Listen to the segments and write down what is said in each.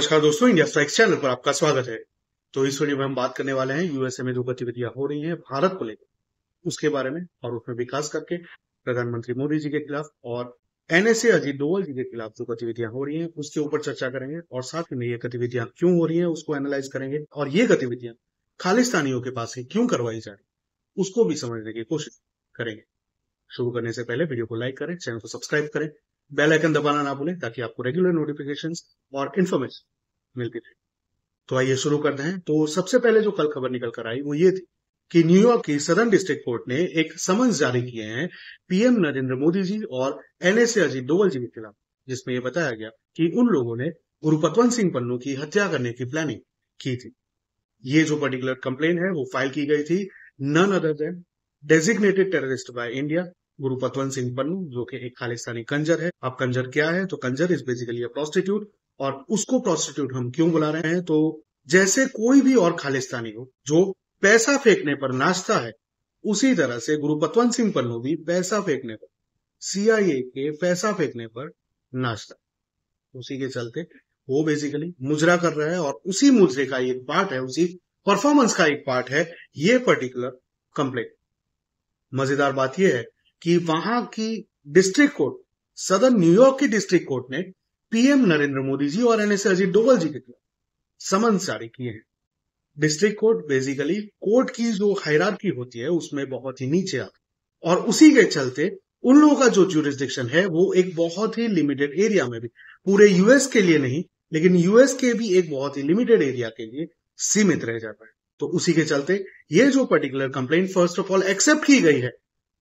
नमस्कार दोस्तों India strikes channel पर आपका स्वागत है तो इस वीडियो में हम बात करने वाले हैं यूएसए में जो गतिविधियां हो रही हैं भारत को लेकर उसके बारे में और उसमें विकास करके प्रधानमंत्री मोदी जी के खिलाफ और एनएसए अजीत डोवल जी के खिलाफ जो गतिविधियां हो रही है उसके ऊपर चर्चा करेंगे और साथ ही में ये गतिविधियां क्यों हो रही है उसको एनालाइज करेंगे और ये गतिविधियां खालिस्तानियों के पास ही क्यों करवाई जा रही उसको भी समझने की कोशिश करेंगे शुरू करने से पहले वीडियो को लाइक करें चैनल को सब्सक्राइब करें बेल आइकन दबाना ना भूलें ताकि आपको रेगुलर नोटिफिकेशन और इन्फॉर्मेशन मिलती रहे तो आइए शुरू करते हैं तो सबसे पहले जो कल खबर निकल कर आई वो ये थी कि न्यूयॉर्क की सदर्न डिस्ट्रिक्ट कोर्ट ने एक समन्स जारी किए हैं पीएम नरेंद्र मोदी जी और एनएसए अजीत डोवल जी के खिलाफ जिसमें यह बताया गया कि उन लोगों ने गुरु पतवंत सिंह पन्नू की हत्या करने की प्लानिंग की थी ये जो पर्टिकुलर कंप्लेन है वो फाइल की गई थी none other than designated terrorist by India Gurpatwant Singh Pannu जो कि एक खालिस्तानी कंजर है अब कंजर क्या है तो कंजर इज बेसिकली प्रोस्टिट्यूट और उसको प्रोस्टिट्यूट हम क्यों बुला रहे हैं तो जैसे कोई भी और खालिस्तानी हो जो पैसा फेंकने पर नाचता है उसी तरह से गुरु पतवंत सिंह पन्नू भी पैसा फेंकने पर सीआईए के पैसा फेंकने पर नाचता उसी के चलते वो बेसिकली मुजरा कर रहा है और उसी मुजरे का एक पार्ट है उसी परफॉर्मेंस का एक पार्ट है ये पर्टिकुलर कंप्लेन मजेदार बात यह है कि वहां की डिस्ट्रिक्ट कोर्ट सदर न्यूयॉर्क की डिस्ट्रिक्ट कोर्ट ने पीएम नरेंद्र मोदी जी और एस अजीत डोवल जी के खिलाफ समन जारी किए हैं डिस्ट्रिक्ट कोर्ट बेसिकली कोर्ट की जो हैरारकी होती है उसमें बहुत ही नीचे आती और उसी के चलते उन लोगों का जो ज्यूरिस्डिक्शन है वो एक बहुत ही लिमिटेड एरिया में भी पूरे यूएस के लिए नहीं लेकिन यूएस के भी एक बहुत ही लिमिटेड एरिया के लिए सीमित रह जाता है तो उसी के चलते ये जो particular complaint first of all accept की गई है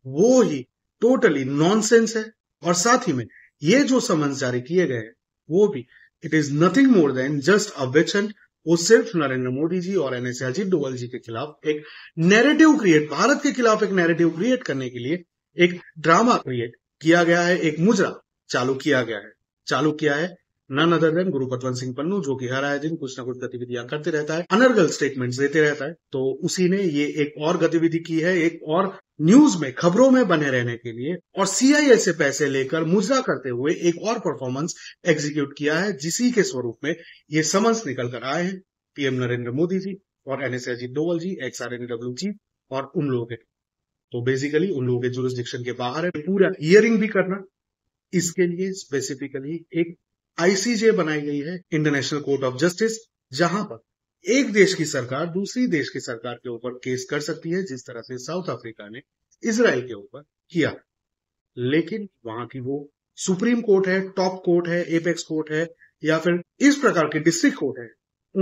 वो ही टोटली नॉनसेंस है और साथ ही में ये जो समन्स जारी किए गए हैं वो भी it is nothing more than just a वो सिर्फ नरेंद्र मोदी जी और एनएसएल जी डोवल जी के खिलाफ एक नैरेटिव क्रिएट भारत के खिलाफ एक नैरेटिव क्रिएट करने के लिए एक ड्रामा क्रिएट किया गया है एक मुजरा चालू किया गया है चालू किया है नन अदर देन गुरु पतवंत सिंह पन्नू जो कि हर आए दिन कुछ ना कुछ गतिविधियां करते रहता है अनर्गल स्टेटमेंट्स देते रहता है तो उसी ने ये एक और गतिविधि की है एक और न्यूज में खबरों में बने रहने के लिए और सीआईए से पैसे लेकर मुजरा करते हुए एक और परफॉर्मेंस एग्जीक्यूट किया है जिसी के स्वरूप में ये समन्स निकल कर आए हैं पीएम नरेंद्र मोदी जी और S Ajit Doval ji ex R NW ji और उन लोगों के तो बेसिकली उन लोगों के जुरिस्डिक्शन के बाहर है पूरा हियरिंग भी करना इसके लिए स्पेसिफिकली एक आईसीजे बनाई गई है इंटरनेशनल कोर्ट ऑफ जस्टिस जहां पर एक देश की सरकार दूसरी देश की सरकार के ऊपर केस कर सकती है जिस तरह से साउथ अफ्रीका ने इसराइल के ऊपर किया लेकिन वहां की वो सुप्रीम कोर्ट है टॉप कोर्ट है एपेक्स कोर्ट है या फिर इस प्रकार के डिस्ट्रिक्ट कोर्ट है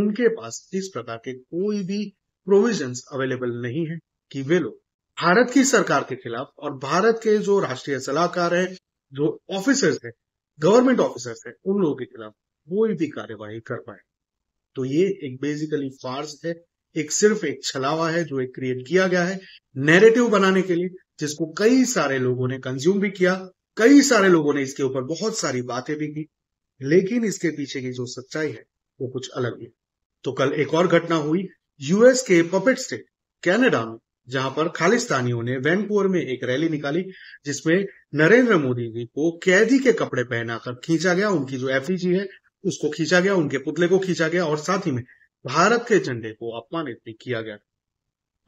उनके पास इस प्रकार के कोई भी प्रोविजन अवेलेबल नहीं है कि वे लोग भारत की सरकार के खिलाफ और भारत के जो राष्ट्रीय सलाहकार है जो ऑफिसर्स है गवर्नमेंट ऑफिसर्स है उन लोगों के खिलाफ कोई भी कार्यवाही कर पाए तो ये एक बेसिकली फार्स है एक सिर्फ एक छलावा है जो एक क्रिएट किया गया है नैरेटिव बनाने के लिए जिसको कई सारे लोगों ने कंज्यूम भी किया कई सारे लोगों ने इसके ऊपर बहुत सारी बातें भी की लेकिन इसके पीछे की जो सच्चाई है वो कुछ अलग है तो कल एक और घटना हुई यूएस के पपेट स्टेट कैनेडा में जहां पर खालिस्तानियों ने वैनकुअर में एक रैली निकाली जिसमें नरेंद्र मोदी जी को कैदी के कपड़े पहनाकर खींचा गया उनकी जो एफ e है उसको खींचा गया उनके पुतले को खींचा गया और साथ ही में भारत के झंडे को अपमानित भी किया गया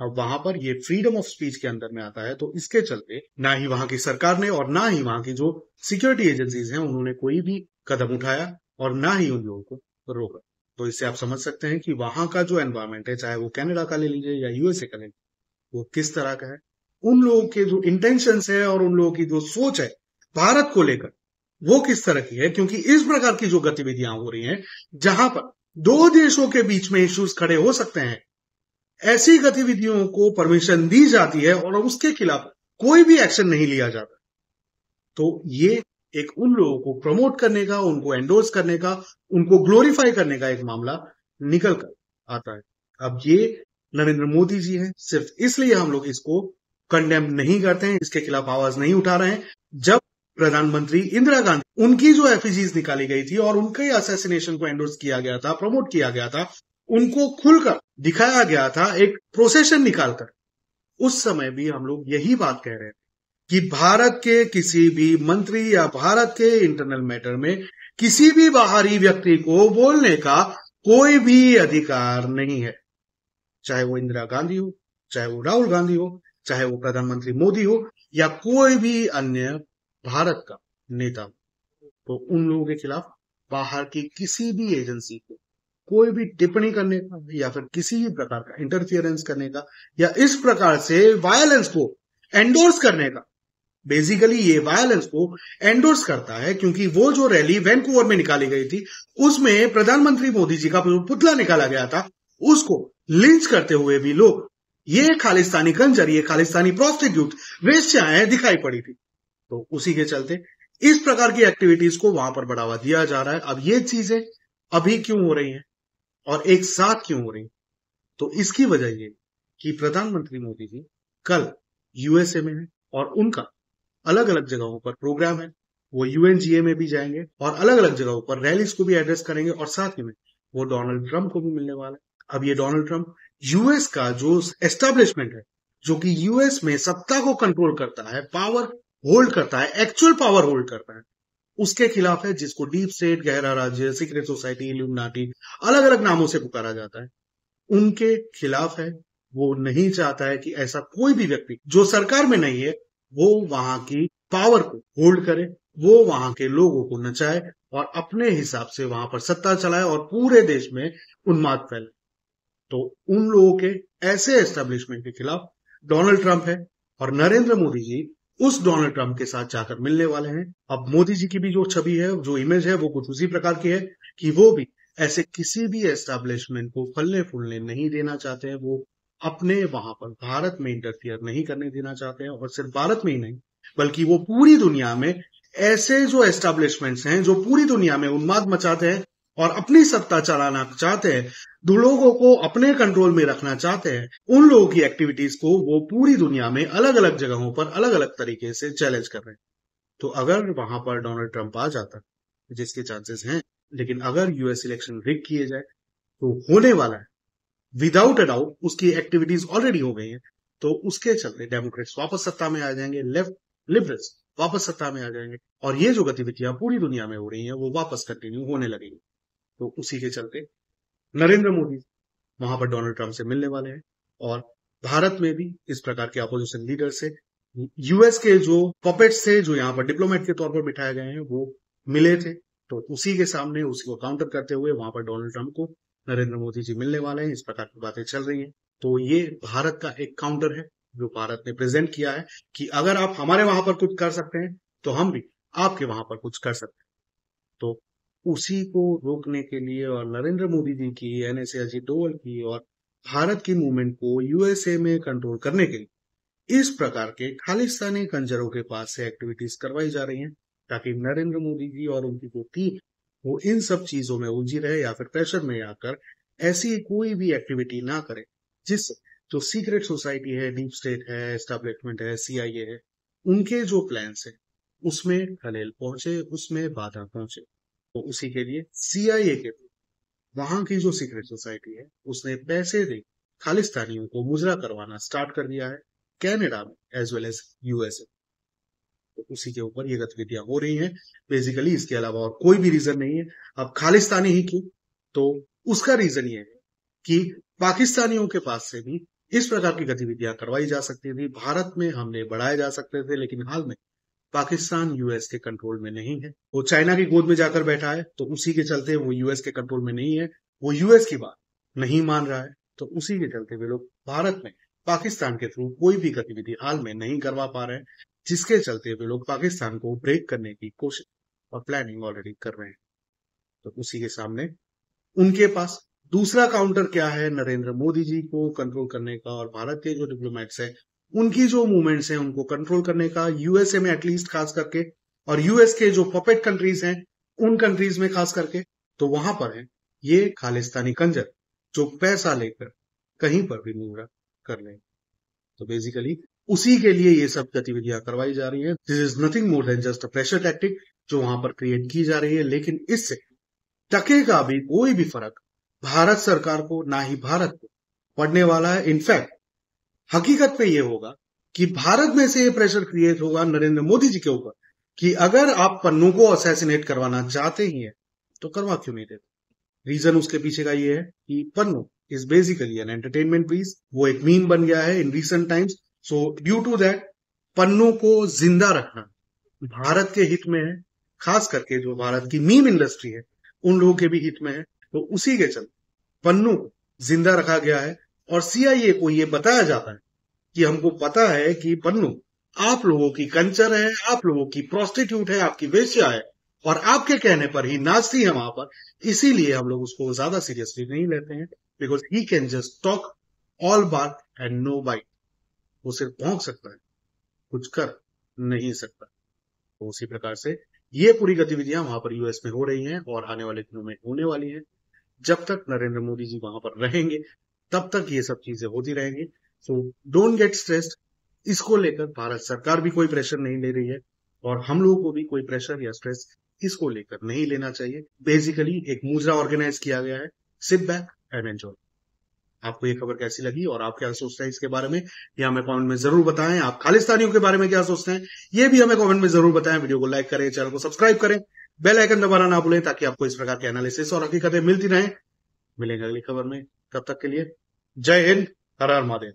अब वहां पर ये फ्रीडम ऑफ स्पीच के अंदर में आता है तो इसके चलते ना ही वहां की सरकार ने और ना ही वहां की जो सिक्योरिटी एजेंसीज हैं उन्होंने कोई भी कदम उठाया और ना ही उन लोगों को रोका तो इससे आप समझ सकते हैं कि वहां का जो एनवायरमेंट है चाहे वो कनाडा का ले लीजिए या यूएसए का ले लीजिए वो किस तरह का है उन लोगों के जो इंटेंशन है और उन लोगों की जो सोच है भारत को लेकर वो किस तरह की है क्योंकि इस प्रकार की जो गतिविधियां हो रही हैं जहां पर दो देशों के बीच में इश्यूज खड़े हो सकते हैं ऐसी गतिविधियों को परमिशन दी जाती है और उसके खिलाफ कोई भी एक्शन नहीं लिया जाता तो ये एक उन लोगों को प्रमोट करने का उनको एंडोर्स करने का उनको ग्लोरीफाई करने का एक मामला निकल कर आता है अब ये नरेंद्र मोदी जी हैं सिर्फ इसलिए हम लोग इसको कंडेम नहीं करते हैं इसके खिलाफ आवाज नहीं उठा रहे हैं जब प्रधानमंत्री इंदिरा गांधी उनकी जो एफिजीज निकाली गई थी और उनके असैसिनेशन को एंडोर्स किया गया था प्रमोट किया गया था उनको खुलकर दिखाया गया था एक प्रोसेशन निकालकर उस समय भी हम लोग यही बात कह रहे थे कि भारत के किसी भी मंत्री या भारत के इंटरनल मैटर में किसी भी बाहरी व्यक्ति को बोलने का कोई भी अधिकार नहीं है चाहे वो इंदिरा गांधी हो चाहे वो राहुल गांधी हो चाहे वो प्रधानमंत्री मोदी हो या कोई भी अन्य भारत का नेता तो उन लोगों के खिलाफ बाहर की किसी भी एजेंसी को कोई भी टिप्पणी करने का या फिर किसी भी प्रकार का इंटरफियरेंस करने का या इस प्रकार से वायलेंस को एंडोर्स करने का बेसिकली ये वायलेंस को एंडोर्स करता है क्योंकि वो जो रैली वैंकूवर में निकाली गई थी उसमें प्रधानमंत्री मोदी जी का पुतला निकाला गया था उसको लिंच करते हुए भी लोग ये खालिस्तानी कंजर ये खालिस्तानी प्रोस्टिट्यूट वेश्याएं दिखाई पड़ी थी तो उसी के चलते इस प्रकार की एक्टिविटीज को वहां पर बढ़ावा दिया जा रहा है अब ये चीजें अभी क्यों हो रही हैं और एक साथ क्यों हो रही है? तो इसकी वजह ये कि प्रधानमंत्री मोदी जी कल यूएसए में है और उनका अलग अलग जगहों पर प्रोग्राम है वो यूएनजीए में भी जाएंगे और अलग अलग जगहों पर रैलीज को भी एड्रेस करेंगे और साथ ही में वो डोनाल्ड ट्रंप को भी मिलने वाला है अब ये डोनाल्ड ट्रंप यूएस का जो एस्टेब्लिशमेंट है जो कि यूएस में सत्ता को कंट्रोल करता है पावर होल्ड करता है एक्चुअल पावर होल्ड करता है उसके खिलाफ है जिसको डीप स्टेट गहरा राज्य सीक्रेट सोसाइटी इल्यूमिनाटी अलग अलग नामों से पुकारा जाता है उनके खिलाफ है वो नहीं चाहता है कि ऐसा कोई भी व्यक्ति जो सरकार में नहीं है वो वहां की पावर को होल्ड करे वो वहां के लोगों को नचाए और अपने हिसाब से वहां पर सत्ता चलाए और पूरे देश में उन्माद फैले तो उन लोगों के ऐसे एस्टेब्लिशमेंट के खिलाफ डोनाल्ड ट्रंप है और नरेंद्र मोदी जी उस डोनाल्ड ट्रंप के साथ जाकर मिलने वाले हैं अब मोदी जी की भी जो छवि है जो इमेज है वो कुछ उसी प्रकार की है कि वो भी ऐसे किसी भी एस्टेब्लिशमेंट को फलने फूलने नहीं देना चाहते हैं वो अपने वहां पर भारत में इंटरफियर नहीं करने देना चाहते हैं और सिर्फ भारत में ही नहीं बल्कि वो पूरी दुनिया में ऐसे जो एस्टेब्लिशमेंट्स हैं जो पूरी दुनिया में उन्माद मचाते हैं और अपनी सत्ता चलाना चाहते हैं लोगों को अपने कंट्रोल में रखना चाहते हैं उन लोगों की एक्टिविटीज को वो पूरी दुनिया में अलग अलग जगहों पर अलग अलग तरीके से चैलेंज कर रहे हैं तो अगर वहां पर डोनाल्ड ट्रंप आ जाता जिसके चांसेस हैं लेकिन अगर यूएस इलेक्शन रिग किए जाए तो होने वाला है विदाउट अ डाउट उसकी एक्टिविटीज ऑलरेडी हो गई है तो उसके चलते डेमोक्रेट्स वापस सत्ता में आ जाएंगे लेफ्ट लिबरल्स वापस सत्ता में आ जाएंगे और ये जो गतिविधियां पूरी दुनिया में हो रही हैं वो वापस कंटिन्यू होने लगेंगी तो उसी के चलते नरेंद्र मोदी वहां पर डोनाल्ड ट्रंप से मिलने वाले हैं और भारत में भी इस प्रकार के अपोजिशन लीडर से यूएस के जो पपेट से जो यहाँ पर डिप्लोमेट के तौर पर बिठाए गए हैं वो मिले थे तो उसी के सामने उसी को काउंटर करते हुए वहां पर डोनाल्ड ट्रंप को नरेंद्र मोदी जी मिलने वाले हैं इस प्रकार की बातें चल रही हैं तो ये भारत का एक काउंटर है जो भारत ने प्रेजेंट किया है कि अगर आप हमारे वहां पर कुछ कर सकते हैं तो हम भी आपके वहां पर कुछ कर सकते हैं तो उसी को रोकने के लिए और नरेंद्र मोदी जी की एन एस अजीत डोवल की और भारत की मूवमेंट को यूएसए में कंट्रोल करने के लिए इस प्रकार के खालिस्तानी कंजरों के पास से एक्टिविटीज करवाई जा रही हैं ताकि नरेंद्र मोदी जी और उनकी जो टीम वो इन सब चीजों में उलझी रहे या फिर प्रेशर में आकर ऐसी कोई भी एक्टिविटी ना करे जिससे जो सीक्रेट सोसाइटी है डीप स्टेट है एस्टेब्लिशमेंट है सीआईए है उनके जो प्लान्स है उसमें खलेल पहुंचे उसमें बाधा पहुंचे तो उसी के लिए सीआईए के वहां की जो सीक्रेट सोसाइटी है उसने पैसे दे खालिस्तानियों को मुजरा करवाना स्टार्ट कर दिया है कैनेडा में एज वेल एज यूएसए तो उसी के ऊपर ये गतिविधियां हो रही हैं बेसिकली इसके अलावा और कोई भी रीजन नहीं है अब खालिस्तानी ही क्यों तो उसका रीजन ये है कि पाकिस्तानियों के पास से भी इस प्रकार की गतिविधियां करवाई जा सकती थी भारत में हमने बढ़ाए जा सकते थे लेकिन हाल में पाकिस्तान यूएस के कंट्रोल में नहीं है वो चाइना की गोद में जाकर बैठा है तो उसी के चलते वो यूएस के कंट्रोल में नहीं है वो यूएस की बात नहीं मान रहा है तो उसी के चलते वे लोग भारत में पाकिस्तान के थ्रू कोई भी गतिविधि हाल में नहीं करवा पा रहे हैं जिसके चलते वे लोग पाकिस्तान को ब्रेक करने की कोशिश और प्लानिंग ऑलरेडी कर रहे हैं तो उसी के सामने उनके पास दूसरा काउंटर क्या है नरेंद्र मोदी जी को कंट्रोल करने का और भारत के जो डिप्लोमैट्स हैं उनकी जो मूवमेंट्स हैं उनको कंट्रोल करने का यूएसए में एटलीस्ट खास करके और यूएस के जो पपेट कंट्रीज हैं उन कंट्रीज में खास करके तो वहां पर है ये खालिस्तानी कंजर जो पैसा लेकर कहीं पर भी निमरा कर ले तो बेसिकली उसी के लिए ये सब गतिविधियां करवाई जा रही है this is nothing more than just a pressure tactic जो वहां पर क्रिएट की जा रही है लेकिन इससे टके का भी कोई भी फर्क भारत सरकार को ना ही भारत को पड़ने वाला है इनफैक्ट हकीकत पे ये होगा कि भारत में से ये प्रेशर क्रिएट होगा नरेंद्र मोदी जी के ऊपर कि अगर आप पन्नू को असैसिनेट करवाना चाहते ही है तो करवा क्यों नहीं देते रीजन उसके पीछे का ये है कि Pannun is basically an entertainment piece वो एक मीम बन गया है in recent times so due to that Pannun को जिंदा रखना भारत के हित में है खास करके जो भारत की मीम इंडस्ट्री है उन लोगों के भी हित में है तो उसी के चलते पन्नू को जिंदा रखा गया है और सीआईए को ये बताया जाता है कि हमको पता है कि पन्नू आप लोगों की कंचर है आप लोगों की प्रोस्टिट्यूट है आपकी वेश्या है और आपके कहने पर ही नाचती है वहां पर इसीलिए हम लोग उसको ज्यादा सीरियसली नहीं लेते हैं because he can just talk all bar and no bite वो सिर्फ पहुंच सकता है कुछ कर नहीं सकता तो उसी प्रकार से ये पूरी गतिविधियां वहां पर यूएस में हो रही हैं और आने वाले दिनों में होने वाली हैं जब तक नरेंद्र मोदी जी वहां पर रहेंगे तब तक ये सब चीजें होती रहेंगी सो डोंट गेट स्ट्रेस्ड इसको लेकर भारत सरकार भी कोई प्रेशर नहीं ले रही है और हम लोगों को भी कोई प्रेशर या स्ट्रेस इसको लेकर नहीं लेना चाहिए बेसिकली एक मुजरा ऑर्गेनाइज किया गया है सिट बैक एंड एंजॉय आपको ये खबर कैसी लगी और आप क्या सोचते हैं इसके बारे में ये हमें कमेंट में जरूर बताएं आप खालिस्तानियों के बारे में क्या सोचते हैं ये भी हमें कमेंट में जरूर बताएं वीडियो को लाइक करें चैनल को सब्सक्राइब करें बेल आइकन दबाना ना भूलें ताकि आपको इस प्रकार के एनालिसिस और हकीकतें मिलती रहें मिलेंगे अगली खबर में तब तक के लिए जय हिंद हर हर महादेव